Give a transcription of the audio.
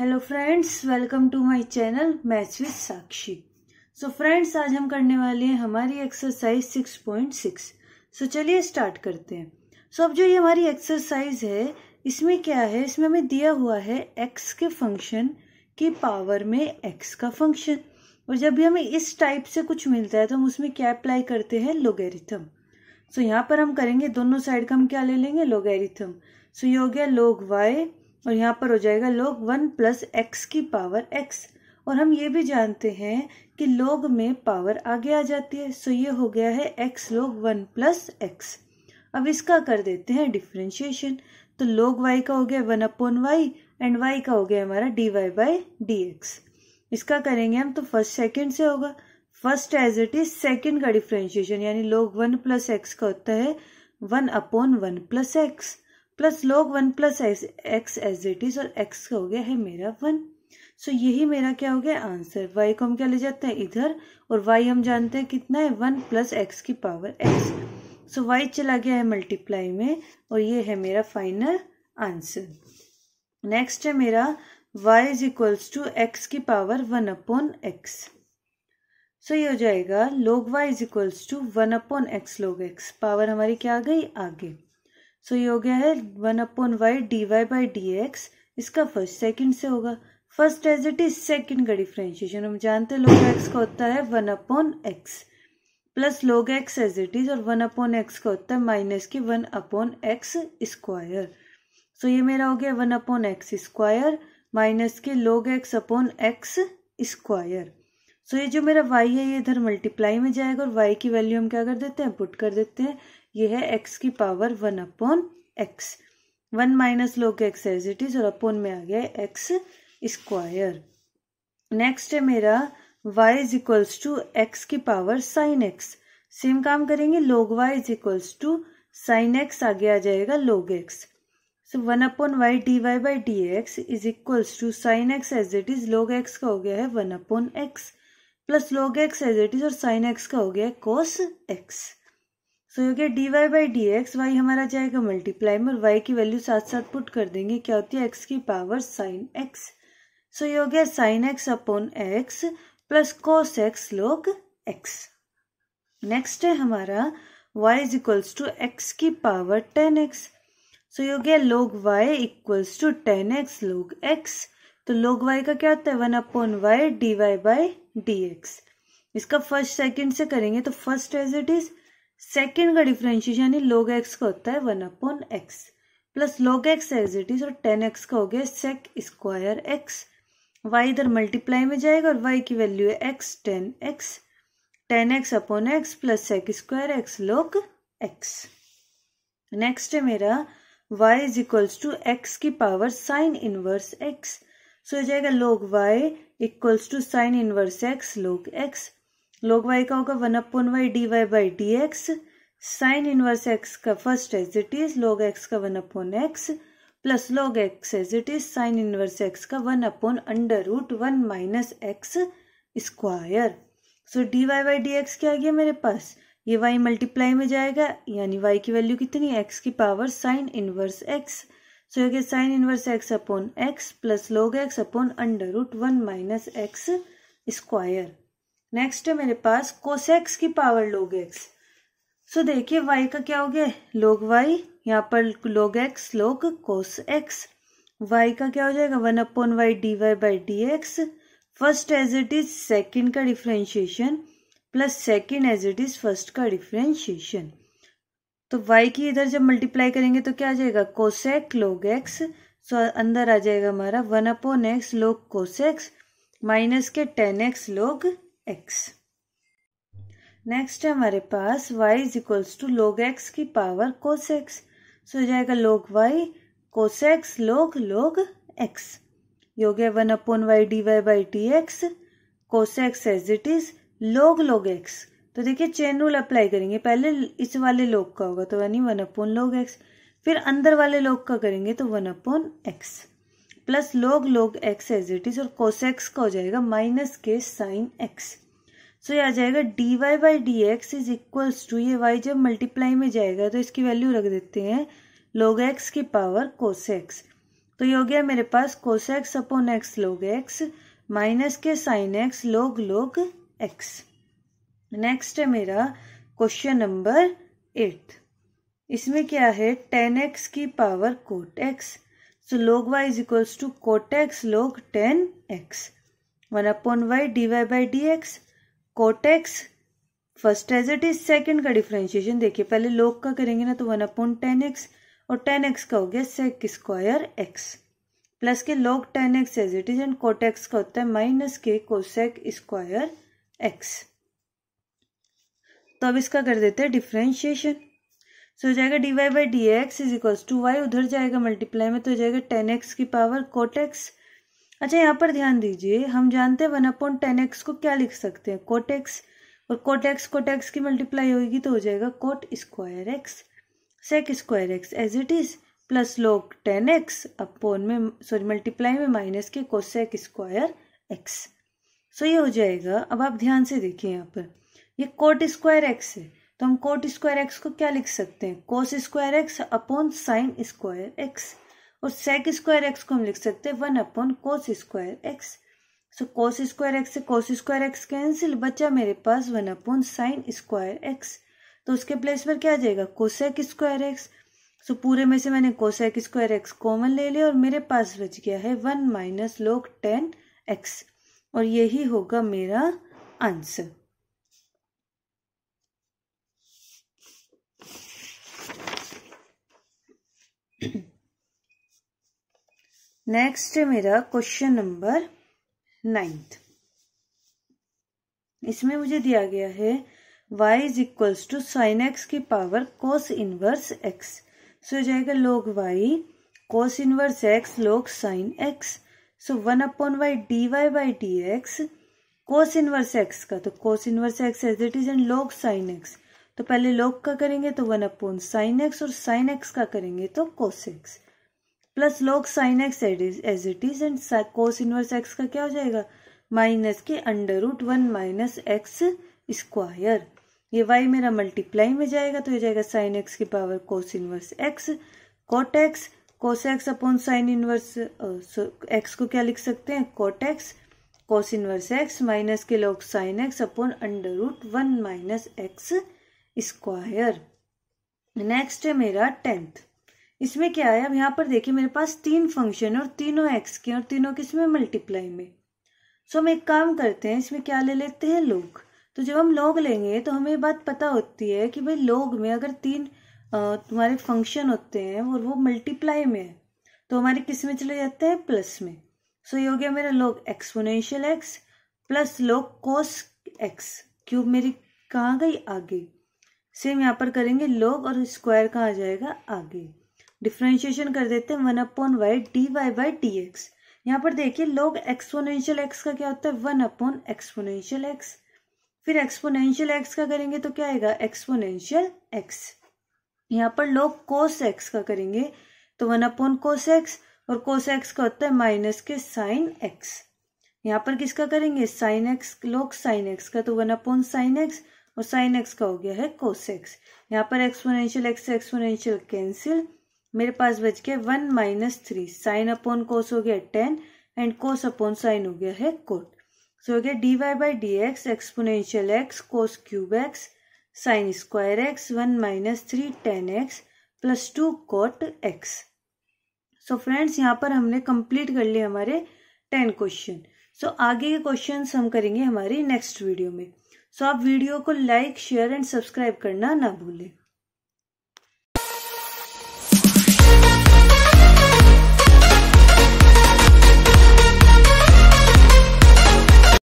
Hello friends welcome to my channel match with Sakshi so friends आज हम करने वाले हैं हमारी एक्सरसाइज 6.6 सो चलिए स्टार्ट करते हैं सो so, अब जो ये हमारी एक्सरसाइज है इसमें क्या है इसमें हमें दिया हुआ है एक्स के फंक्शन की पावर में एक्स का फंक्शन और जब भी हमें इस टाइप से कुछ मिलता है तो हम उसमें क्या अप्लाई करते हैं लोगेरिथम सो so, यहाँ पर हम करेंगे दोनों साइड का हम क्या ले लेंगे लोगेरिथम सो so, ये हो गया लोग वाई और यहाँ पर हो जाएगा लोग वन प्लस एक्स की पावर एक्स और हम ये भी जानते हैं कि लोग में पावर आगे आ जाती है सो ये हो गया है एक्स लोग वन प्लस एक्स अब इसका कर देते हैं डिफ्रेंशिएशन तो लोग वाई का हो गया one upon y and y का हो गया हमारा d y by d x इसका करेंगे हम तो फर्स्ट सेकेंड से होगा first as it is second का डिफ्रेंशिएशन यानी लोग वन प्लस एक्स का होता है one upon one plus x plus log one plus x as it is और एक्स का हो गया है मेरा वन सो so, यही मेरा क्या हो गया आंसर वाई को हम क्या ले जाते हैं इधर और वाई हम जानते हैं कितना है वन प्लस एक्स की पावर एक्स सो वाई चला गया है मल्टीप्लाई में और ये है मेरा फाइनल आंसर नेक्स्ट है मेरा y is equals to x की power one upon x so ये हो जाएगा log y is equals to one upon x log x power हमारी क्या आ गई आगे सो ये हो गया है one upon y d y by d x इसका फर्स्ट सेकंड से होगा first as it is second का डिफ्रेंशिएशन हम जानते हैं लोग एक्स का होता है one upon x plus log x as it is और वन अपॉन एक्स का होता है माइनस की one upon x square so ये मेरा हो गया one upon x square minus के log x upon x square so ये जो मेरा वाई है ये इधर मल्टीप्लाई में जाएगा और वाई की वैल्यू हम क्या कर देते हैं पुट कर देते हैं ये है एक्स की power one upon x one minus log x as it is और अपॉन में आ गया एक्स स्क्वायर नेक्स्ट है मेरा y is equals to x की पावर साइन एक्स सेम काम करेंगे log y is equals to sine x आगे आ जाएगा log x so one upon y d y by d x is equals to sine x as it is log x का हो गया है one upon x plus log x as it is और sine x का हो गया है cos x so you गया d y by d x y हमारा जाएगा मल्टीप्लाई में वाई की वैल्यू साथ साथ पुट कर देंगे क्या होती है एक्स की power sine x so you हो sine x upon x plus cos x log x next है हमारा y is equals to x की power tan x so you हो log y equals to tan x log x तो log y का क्या होता है one upon y d y by d x इसका फर्स्ट सेकेंड से करेंगे तो first as it is second का डिफ्रेंशिएशन यानी लॉग एक्स का होता है one upon x plus log x as it is और टेन एक्स का हो गया सेक स्क्वायर एक्स वाई इधर मल्टीप्लाई में जाएगा और वाई की वैल्यू है x tan x tan x upon x plus sec square x log x next है मेरा y is equals to x की power sine inverse x so हो जाएगा log y equals to sine inverse x log x log y का होगा one upon y d y by d x sine inverse x का first as it is log x का one upon x plus log x as it is sine inverse x का one upon under root one minus x square so d y by d x क्या आ गया मेरे पास ये Y multiply में जाएगा यानी वाई की वैल्यू कितनी एक्स की power sine inverse x so ये sine inverse x upon x plus log x upon under root one minus x square next है मेरे पास कोसेक्स की पावर लोग एक्स सो देखिए वाई का क्या हो गया लोग वाई यहाँ पर लोग एक्स लोग कोस एक्स वाई का क्या हो जाएगा one upon y d y by d x first as it is second का differentiation plus second as it is first का डिफ्रेंशिएशन तो y की इधर जब मल्टीप्लाई करेंगे तो क्या आ जाएगा कोसेक लोग x सो अंदर आ जाएगा हमारा one upon x log cos x minus के tan x log x next है हमारे पास y is equals to log x की पावर एक्स सो हो जाएगा लोग वाई कोसेक्स लोग लोग एक्स ये हो गया one upon y d y by d x x as it is log log x तो देखिए चेन रूल अप्लाई करेंगे पहले इस वाले लोग का होगा तो यानी वन अपॉन लोग एक्स फिर अंदर वाले लोग का करेंगे तो वन अपॉन एक्स प्लस लोग log x as it is और कोसेक्स का हो जाएगा माइनस के साइन एक्स सो ये आ जाएगा d y by d x is equals to ये वाई जब मल्टीप्लाई में जाएगा तो इसकी वैल्यू रख देते हैं लोग एक्स की पावर कोसेक्स तो ये हो गया मेरे पास cos x upon x log x minus के sine x log log x next है मेरा क्वेश्चन नंबर एट इसमें क्या है टेन एक्स की power cot x So log y is equals to cot x log 10x. 1 upon y dy by dx cot x first as it is second का differentiation देखिए पहले log का करेंगे ना तो वन अपॉन टेन एक्स और tan x का हो गया सेक स्क्वायर एक्स प्लस के log tan x as it is and cot x का होता है माइनस के कोसेक स्क्वायर एक्स तो अब इसका कर देते हैं डिफ्रेंशिएशन सो हो जाएगा d y by d x is equals to y उधर जाएगा मल्टीप्लाई में तो हो जाएगा टेन एक्स की पावर कोट एक्स अच्छा यहाँ पर ध्यान दीजिए हम जानते हैं वन अपॉन टेन एक्स को क्या लिख सकते हैं कोट एक्स और कोट एक्स कोट एक्स की मल्टीप्लाई होगी तो हो जाएगा cot square x sec square x as it is plus log tan x upon में सॉरी मल्टीप्लाई में माइनस के कोसेक स्क्वायर एक्स सो ये हो जाएगा अब आप ध्यान से देखिए यहाँ पर ये कोट स्क्वायर एक्स है तो हम कोट स्क्वायर एक्स को क्या लिख सकते हैं cos square x upon sine square x और सेक स्क्वायर एक्स को हम लिख सकते हैं one upon cos square x so cos square x से कोस स्क्वायर एक्स कैंसिल बचा मेरे पास one upon sine square x तो उसके प्लेस पर क्या आ जाएगा कोसेक स्क्वायर एक्स सो पूरे में से मैंने कोसेक स्क्वायर एक्स कॉमन ले लिया और मेरे पास बच गया है one minus log tan x और यही होगा मेरा आंसर नेक्स्ट है मेरा क्वेश्चन नंबर नाइन्थ इसमें मुझे दिया गया है y is equals to sine x की power cos inverse x so हो जाएगा log y cos inverse x log sine x so one upon y d y by d x cos inverse x का तो cos inverse x as it is and log sine x तो पहले log का करेंगे तो one upon sine x और sine x का करेंगे तो cos x plus log sine x as it is and cos inverse x का क्या हो जाएगा माइनस के under root one minus x square ये वाई मेरा मल्टीप्लाई में जाएगा तो ये जाएगा साइन एक्स की power cos inverse x cot x cos x upon sine inverse x को क्या लिख सकते हैं cot x cos inverse x minus के log sine x upon under root one minus x square next है मेरा tenth इसमें क्या है अब यहाँ पर देखिए मेरे पास तीन फंक्शन और तीनों एक्स के और तीनों किस में मल्टीप्लाई में सो हम एक काम करते हैं इसमें क्या ले लेते हैं लोग तो जब हम लोग लेंगे तो हमें बात पता होती है कि भाई लोग में अगर तीन तुम्हारे फंक्शन होते हैं और वो मल्टीप्लाई में है तो हमारे किस में चले जाते हैं प्लस में सो ये हो गया मेरा लोग एक्सपोनेंशियल एक्स प्लस लोग कोस एक्स क्यूब मेरी कहाँ गई आगे सेम यहाँ पर करेंगे लोग और स्क्वायर कहाँ आ जाएगा आगे डिफ्रेंशिएशन कर देते हैं one upon y d y by d x यहाँ पर देखिए लोग एक्सपोनेंशियल एक्स का क्या होता है वन अपॉन एक्सपोनेंशियल एक्स फिर एक्सपोनेंशियल एक्स का करेंगे तो क्या आएगा एक्सपोनेंशियल एक्स यहाँ पर लोग कोस एक्स का करेंगे तो वन अपॉन कोस एक्स और कोस एक्स का होता है माइनस के साइन एक्स यहाँ पर किसका करेंगे sine x log sine x का तो वन अपॉन साइन एक्स और साइन एक्स का हो गया है कोस एक्स यहाँ पर एक्सपोनेंशियल एक्स एक्सपोनेंशियल कैंसिल मेरे पास बच गया one minus three sine upon cos हो गया tan and cos upon sine हो गया है कोट सो हो गया d y by d x exponential x cos cube x sine square x one minus three tan x plus two cot x so friends यहाँ पर हमने कंप्लीट कर लिए हमारे टेन क्वेश्चन सो आगे के क्वेश्चन हम करेंगे हमारी नेक्स्ट वीडियो में सो so, आप वीडियो को लाइक शेयर एंड सब्सक्राइब करना ना भूलें